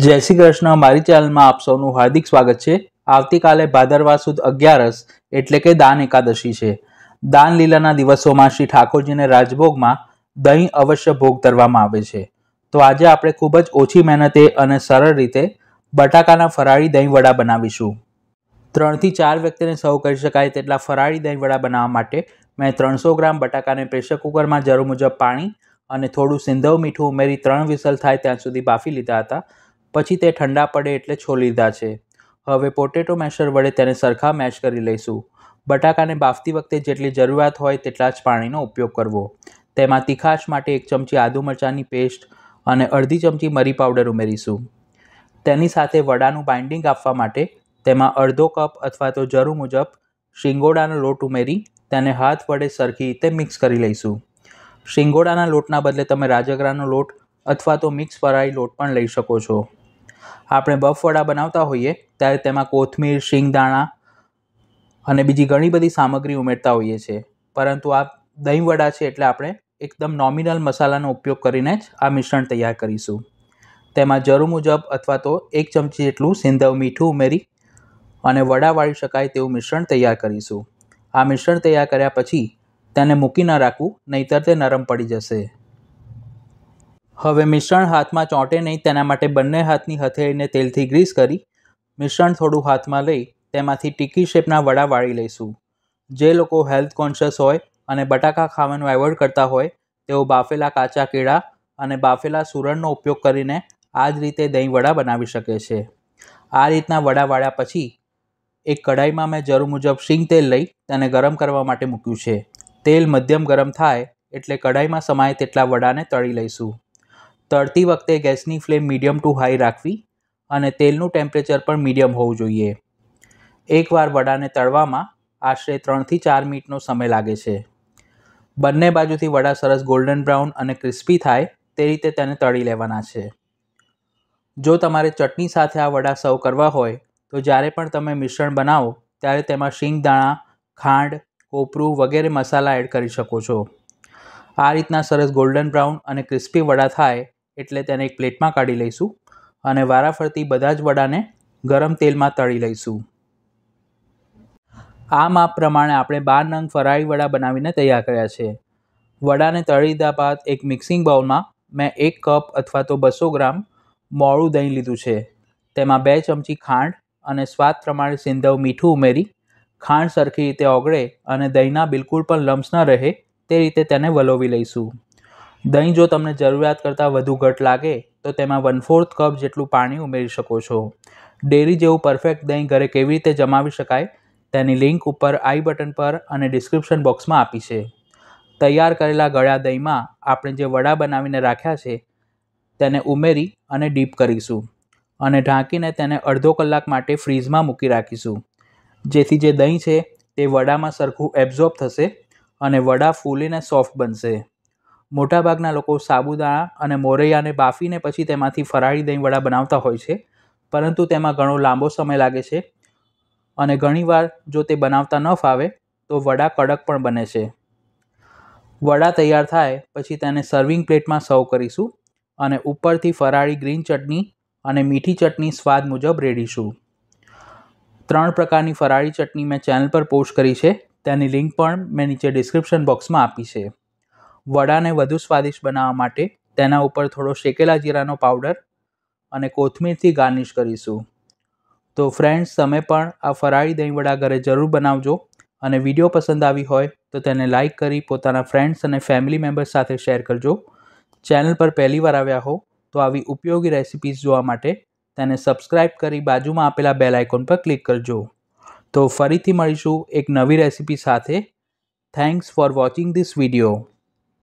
જય શ્રી કૃષ્ણ મારી ચેનલમાં આપ સૌનું હાર્દિક સ્વાગત છે આવતીકાલે ભાદરવા સુદ અગિયારસ એટલે કે દાન એકાદશી છે દાન લીલાના દિવસોમાં શ્રી ઠાકોરજીને રાજભોગમાં દહીં અવશ્ય ભોગ ધરવામાં આવે છે તો આજે આપણે ખૂબ જ ઓછી મહેનતે અને સરળ રીતે બટાકાના ફરાળી દહીં વડા બનાવીશું ત્રણથી ચાર વ્યક્તિને સર્વ કરી શકાય તેટલા ફરાળી દહીં વડા બનાવવા માટે મેં ત્રણસો ગ્રામ બટાકાને પ્રેશર કુકરમાં જરૂર મુજબ પાણી અને થોડું સિંધવ મીઠું ઉમેરી ત્રણ વિસલ થાય ત્યાં સુધી બાફી લીધા હતા પછી તે ઠંડા પડે એટલે છોલી લીધા છે હવે પોટેટો મેશર વડે તેને સરખા મેશ કરી લઈશું બટાકાને બાફતી વખતે જેટલી જરૂરિયાત હોય તેટલા જ પાણીનો ઉપયોગ કરવો તેમાં તીખાશ માટે એક ચમચી આદુ મરચાંની પેસ્ટ અને અડધી ચમચી મરી પાવડર ઉમેરીશું તેની સાથે વડાનું બાઇન્ડિંગ આપવા માટે તેમાં અડધો કપ અથવા તો જરૂર મુજબ શિંગોડાનો લોટ ઉમેરી તેને હાથ વડે સરખી રીતે મિક્સ કરી લઈશું શિંગોડાના લોટના બદલે તમે રાજગરાનો લોટ અથવા તો મિક્સ ફરાઈ લોટ પણ લઈ શકો છો આપણે બફવડા બનાવતા હોઈએ ત્યારે તેમાં કોથમીર શિંગદાણા અને બીજી ઘણી બધી સામગ્રી ઉમેરતા હોઈએ છીએ પરંતુ આ દહીંવડા છે એટલે આપણે એકદમ નોમિનલ મસાલાનો ઉપયોગ કરીને જ આ મિશ્રણ તૈયાર કરીશું તેમાં જરૂર મુજબ અથવા તો એક ચમચી જેટલું સિંધવ મીઠું ઉમેરી અને વડા વાળી શકાય તેવું મિશ્રણ તૈયાર કરીશું આ મિશ્રણ તૈયાર કર્યા પછી તેને મૂકી ન રાખવું નહીંતર તે નરમ પડી જશે હવે મિશ્રણ હાથમાં ચોંટે નહીં તેના માટે બંને હાથની હથેળીને તેલથી ગ્રીસ કરી મિશ્રણ થોડું હાથમાં લઈ તેમાંથી ટીકી શેપના વડા વાળી લઈશું જે લોકો હેલ્થ કોન્શિયસ હોય અને બટાકા ખાવાનું એવોઇડ કરતા હોય તેઓ બાફેલા કાચા કેળા અને બાફેલા સુરણનો ઉપયોગ કરીને આ જ રીતે દહીં વડા બનાવી શકે છે આ રીતના વડા વાળ્યા પછી એક કઢાઈમાં મેં જરૂર મુજબ શીંગ તેલ લઈ તેને ગરમ કરવા માટે મૂક્યું છે તેલ મધ્યમ ગરમ થાય એટલે કઢાઈમાં સમાય તેટલા વડાને તળી લઈશું તળતી વખતે ગેસની ફ્લેમ મીડિયમ ટુ હાઈ રાખવી અને તેલનું ટેમ્પરેચર પણ મીડિયમ હોવું જોઈએ એકવાર વડાને તળવામાં આશરે ત્રણથી ચાર મિનિટનો સમય લાગે છે બંને બાજુથી વડા સરસ ગોલ્ડન બ્રાઉન અને ક્રિસ્પી થાય તે રીતે તેને તળી લેવાના છે જો તમારે ચટણી સાથે આ વડા સર્વ કરવા હોય તો જ્યારે પણ તમે મિશ્રણ બનાવો ત્યારે તેમાં શીંગદાણા ખાંડ કોપરું વગેરે મસાલા એડ કરી શકો છો આ રીતના સરસ ગોલ્ડન બ્રાઉન અને ક્રિસ્પી વડા થાય એટલે તેને એક પ્લેટમાં કાઢી લઈશું અને વારાફરતી બધા જ વડાને ગરમ તેલમાં તળી લઈશું આ માપ પ્રમાણે આપણે બાર નંગ ફરાળી વડા બનાવીને તૈયાર કર્યા છે વડાને તળી દીધા બાદ એક મિક્સિંગ બાઉલમાં મેં એક કપ અથવા તો બસો ગ્રામ મોળું દહીં લીધું છે તેમાં બે ચમચી ખાંડ અને સ્વાદ પ્રમાણે સિંધવ મીઠું ઉમેરી ખાંડ સરખી રીતે ઓગળે અને દહીંના બિલકુલ પણ લમ્સ ન રહે તે રીતે તેને વલોવી લઈશું દહીં જો તમને જરૂરિયાત કરતાં વધુ ઘટ લાગે તો તેમાં વન ફોર્થ કપ જેટલું પાણી ઉમેરી શકો છો ડેરી જેવું પરફેક્ટ દહીં ઘરે કેવી રીતે જમાવી શકાય તેની લિંક ઉપર આઈ બટન પર અને ડિસ્ક્રિપ્શન બોક્સમાં આપી છે તૈયાર કરેલા ગળ્યા દહીંમાં આપણે જે વડા બનાવીને રાખ્યા છે તેને ઉમેરી અને ડીપ કરીશું અને ઢાંકીને તેને અડધો કલાક માટે ફ્રીઝમાં મૂકી રાખીશું જેથી જે દહીં છે તે વડામાં સરખું એબ્ઝોર્બ થશે અને વડા ફૂલીને સોફ્ટ બનશે મોટાભાગના લોકો સાબુદાણા અને મોરૈયાને બાફીને પછી તેમાંથી ફરાળી દહીંવડા બનાવતા હોય છે પરંતુ તેમાં ઘણો લાંબો સમય લાગે છે અને ઘણીવાર જો તે બનાવતા ન ફાવે તો વડા કડક પણ બને છે વડા તૈયાર થાય પછી તેને સર્વિંગ પ્લેટમાં સર્વ કરીશું અને ઉપરથી ફરાળી ગ્રીન ચટણી અને મીઠી ચટણી સ્વાદ મુજબ રેડીશું ત્રણ પ્રકારની ફરાળી ચટણી મેં ચેનલ પર પોસ્ટ કરી છે તેની લિંક પણ મેં નીચે ડિસ્ક્રિપ્શન બોક્સમાં આપી છે વડાને વધુ સ્વાદિષ્ટ બનાવવા માટે તેના ઉપર થોડો શેકેલા જીરાનો પાવડર અને કોથમીરથી ગાર્નિશ કરીશું તો ફ્રેન્ડ્સ તમે પણ આ ફરાળી દહીં વડા ઘરે જરૂર બનાવજો અને વિડીયો પસંદ આવી હોય તો તેને લાઇક કરી પોતાના ફ્રેન્ડ્સ અને ફેમિલી મેમ્બર્સ સાથે શેર કરજો ચેનલ પર પહેલીવાર આવ્યા હો તો આવી ઉપયોગી રેસિપીઝ જોવા માટે તેને સબસ્ક્રાઇબ કરી બાજુમાં આપેલા બેલ આઇકોન પર ક્લિક કરજો તો ફરીથી મળીશું એક નવી રેસિપી સાથે thanks for watching this video